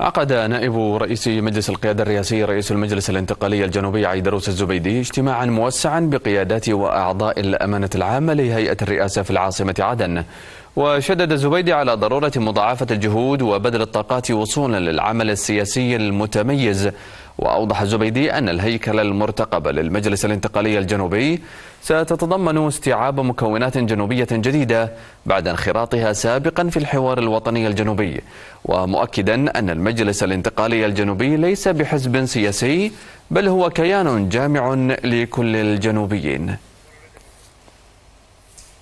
عقد نائب رئيس مجلس القيادة الرئاسي رئيس المجلس الانتقالي الجنوبي عيدروس الزبيدي اجتماعا موسعا بقيادات وأعضاء الأمانة العامة لهيئة الرئاسة في العاصمة عدن وشدد الزبيدي على ضرورة مضاعفة الجهود وبذل الطاقات وصولا للعمل السياسي المتميز وأوضح الزبيدي أن الهيكل المرتقب للمجلس الانتقالي الجنوبي ستتضمن استيعاب مكونات جنوبية جديدة بعد انخراطها سابقا في الحوار الوطني الجنوبي ومؤكدا أن المجلس الانتقالي الجنوبي ليس بحزب سياسي بل هو كيان جامع لكل الجنوبيين